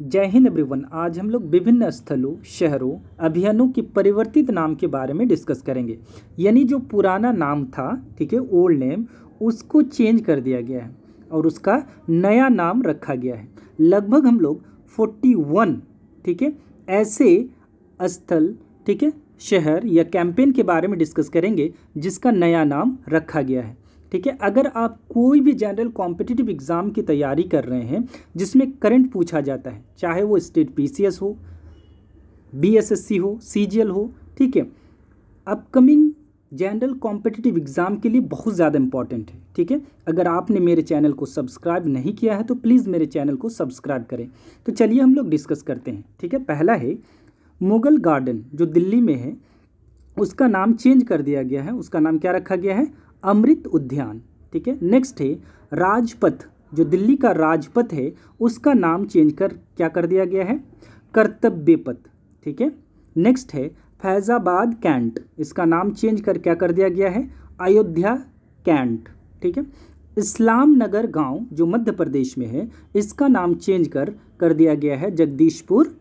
जय हिंद एवरीवन आज हम लोग विभिन्न स्थलों शहरों अभियानों के परिवर्तित नाम के बारे में डिस्कस करेंगे यानी जो पुराना नाम था ठीक है ओल्ड नेम उसको चेंज कर दिया गया है और उसका नया नाम रखा गया है लगभग हम लोग फोर्टी वन ठीक है ऐसे स्थल ठीक है शहर या कैंपेन के बारे में डिस्कस करेंगे जिसका नया नाम रखा गया है ठीक है अगर आप कोई भी जनरल कॉम्पिटिटिव एग्ज़ाम की तैयारी कर रहे हैं जिसमें करंट पूछा जाता है चाहे वो स्टेट पीसीएस हो बीएसएससी हो सीजीएल हो ठीक है अपकमिंग जनरल कॉम्पिटिटिव एग्ज़ाम के लिए बहुत ज़्यादा इंपॉर्टेंट है ठीक है अगर आपने मेरे चैनल को सब्सक्राइब नहीं किया है तो प्लीज़ मेरे चैनल को सब्सक्राइब करें तो चलिए हम लोग डिस्कस करते हैं ठीक है पहला है मुगल गार्डन जो दिल्ली में है उसका नाम चेंज कर दिया गया है उसका नाम क्या रखा गया है अमृत उद्यान ठीक है नेक्स्ट है राजपथ जो दिल्ली का राजपथ है उसका नाम चेंज कर क्या कर दिया गया है कर्तव्य पथ ठीक है नेक्स्ट है फैज़ाबाद कैंट इसका नाम चेंज कर क्या कर दिया गया है अयोध्या कैंट ठीक है इस्लाम नगर गांव जो मध्य प्रदेश में है इसका नाम चेंज कर कर दिया गया है जगदीशपुर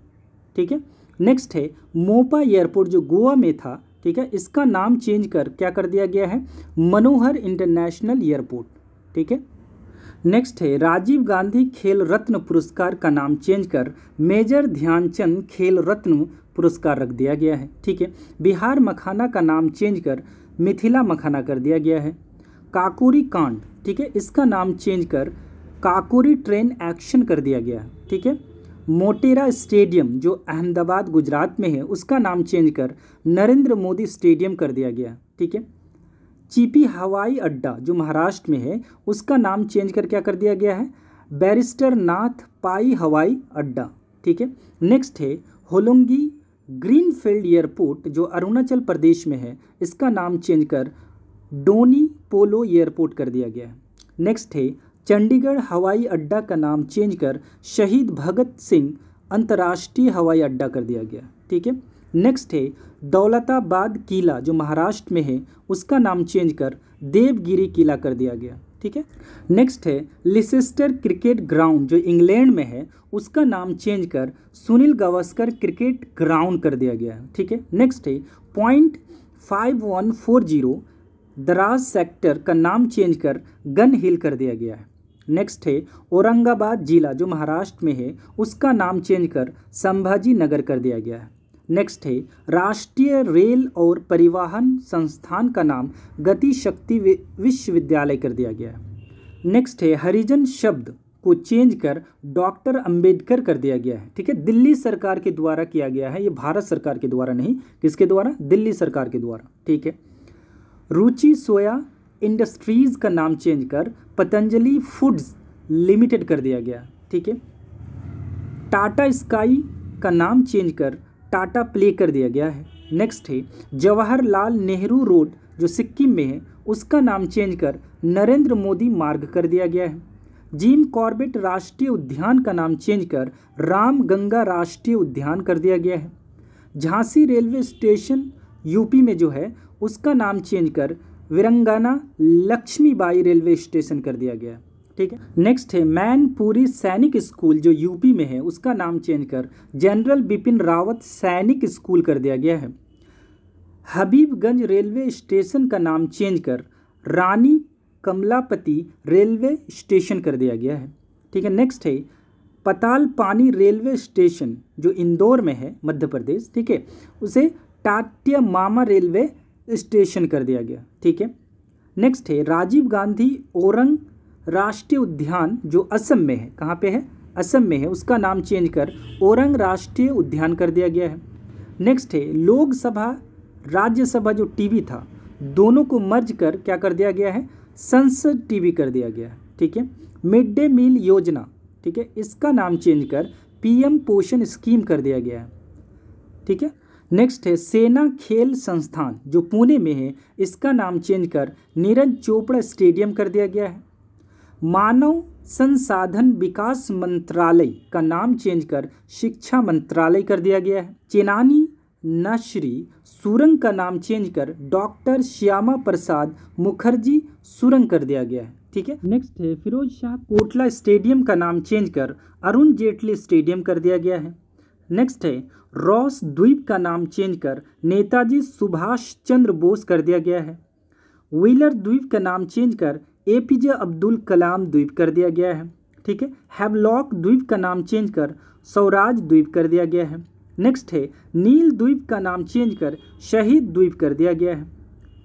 ठीक है नेक्स्ट है मोपा एयरपोर्ट जो गोवा में था ठीक है इसका नाम चेंज कर क्या कर दिया गया है मनोहर इंटरनेशनल एयरपोर्ट ठीक है नेक्स्ट है राजीव गांधी खेल रत्न पुरस्कार का नाम चेंज कर मेजर ध्यानचंद खेल रत्न पुरस्कार रख दिया गया है ठीक है बिहार मखाना का नाम चेंज कर मिथिला मखाना कर दिया गया है काकोरी कांड ठीक है इसका नाम चेंज कर काकोरी ट्रेन एक्शन कर दिया गया है ठीक है मोटेरा स्टेडियम जो अहमदाबाद गुजरात में है उसका नाम चेंज कर नरेंद्र मोदी स्टेडियम कर दिया गया ठीक है चीपी हवाई अड्डा जो महाराष्ट्र में है उसका नाम चेंज कर क्या कर दिया गया है बैरिस्टर नाथ पाई हवाई अड्डा ठीक है नेक्स्ट है होलोंगी ग्रीनफील्ड एयरपोर्ट जो अरुणाचल प्रदेश में है इसका नाम चेंज कर डोनी पोलो एयरपोर्ट कर दिया गया है नेक्स्ट है चंडीगढ़ हवाई अड्डा का नाम चेंज कर शहीद भगत सिंह अंतर्राष्ट्रीय हवाई अड्डा कर दिया गया ठीक है नेक्स्ट है दौलताबाद किला जो महाराष्ट्र में है उसका नाम चेंज कर देवगिरी किला कर दिया गया ठीक है नेक्स्ट है लिसेस्टर क्रिकेट ग्राउंड जो इंग्लैंड में है उसका नाम चेंज कर सुनील गावस्कर क्रिकेट ग्राउंड कर दिया गया है ठीक है नेक्स्ट है point five one four zero दराज सेक्टर का नाम चेंज कर गन हिल कर दिया गया है नेक्स्ट है औरंगाबाद जिला जो महाराष्ट्र में है उसका नाम चेंज कर संभाजी नगर कर दिया गया है नेक्स्ट है राष्ट्रीय रेल और परिवहन संस्थान का नाम गति शक्ति विश्वविद्यालय कर दिया गया है नेक्स्ट है हरिजन शब्द को चेंज कर डॉक्टर अंबेडकर कर दिया गया है ठीक है दिल्ली सरकार के द्वारा किया गया है ये भारत सरकार के द्वारा नहीं किसके द्वारा दिल्ली सरकार के द्वारा ठीक है रुचि सोया इंडस्ट्रीज़ का नाम चेंज कर पतंजलि फूड्स लिमिटेड कर दिया गया ठीक है टाटा स्काई का नाम चेंज कर टाटा प्ले कर दिया गया है नेक्स्ट है जवाहरलाल नेहरू रोड जो सिक्किम में है उसका नाम चेंज कर नरेंद्र मोदी मार्ग कर दिया गया है जिम कॉर्बेट राष्ट्रीय उद्यान का नाम चेंज कर राम गंगा राष्ट्रीय उद्यान कर दिया गया है झांसी रेलवे स्टेशन यूपी में जो है उसका नाम चेंज कर विरंगाना लक्ष्मीबाई रेलवे स्टेशन कर दिया गया ठीक है नेक्स्ट है मैनपुरी सैनिक स्कूल जो यूपी में है उसका नाम चेंज कर जनरल बिपिन रावत सैनिक स्कूल कर दिया गया है हबीबगंज रेलवे स्टेशन का नाम चेंज कर रानी कमलापति रेलवे स्टेशन कर दिया गया है ठीक है नेक्स्ट है पताल पानी रेलवे स्टेशन जो इंदौर में है मध्य प्रदेश ठीक है उसे टाट्य मामा रेलवे स्टेशन कर दिया गया ठीक है नेक्स्ट है राजीव गांधी ओरंग राष्ट्रीय उद्यान जो असम में है कहाँ पे है असम में है उसका नाम चेंज कर ओरंग राष्ट्रीय उद्यान कर दिया गया है नेक्स्ट है लोकसभा राज्यसभा जो टीवी था दोनों को मर्ज कर क्या कर दिया गया है संसद टीवी कर दिया गया है ठीक है मिड डे मील योजना ठीक है इसका नाम चेंज कर पीएम पोषण स्कीम कर दिया गया है ठीक है नेक्स्ट है सेना खेल संस्थान जो पुणे में है इसका नाम चेंज कर नीरज चोपड़ा स्टेडियम कर दिया गया है मानव संसाधन विकास मंत्रालय का नाम चेंज कर शिक्षा मंत्रालय कर दिया गया है चेनानी नश्री सुरंग का नाम चेंज कर डॉक्टर श्यामा प्रसाद मुखर्जी सुरंग कर दिया गया है ठीक है नेक्स्ट है फिरोज शाह कोटला स्टेडियम का नाम चेंज कर अरुण जेटली स्टेडियम कर दिया गया है नेक्स्ट है रॉस द्वीप का नाम चेंज कर नेताजी सुभाष चंद्र बोस कर दिया गया है व्हीलर द्वीप का नाम चेंज कर ए पी जे अब्दुल कलाम द्वीप कर दिया गया है ठीक है हैवलॉक द्वीप का नाम चेंज कर स्वराज द्वीप कर दिया गया है नेक्स्ट है नील द्वीप का नाम चेंज कर शहीद द्वीप कर दिया गया है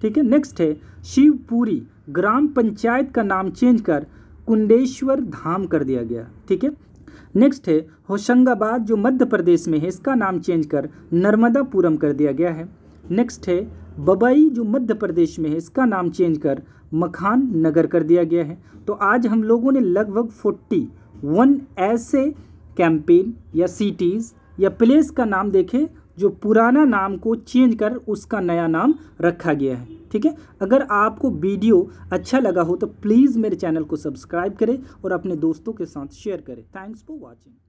ठीक है नेक्स्ट है शिवपुरी ग्राम पंचायत का नाम चेंज कर कुंडेश्वर धाम कर दिया गया ठीक है नेक्स्ट है होशंगाबाद जो मध्य प्रदेश में है इसका नाम चेंज कर नर्मदापुरम कर दिया गया है नेक्स्ट है बबई जो मध्य प्रदेश में है इसका नाम चेंज कर मखान नगर कर दिया गया है तो आज हम लोगों ने लगभग फोर्टी वन ऐसे कैंपेन या सिटीज़ या प्लेस का नाम देखे जो पुराना नाम को चेंज कर उसका नया नाम रखा गया है ठीक है अगर आपको वीडियो अच्छा लगा हो तो प्लीज़ मेरे चैनल को सब्सक्राइब करें और अपने दोस्तों के साथ शेयर करें थैंक्स फॉर वॉचिंग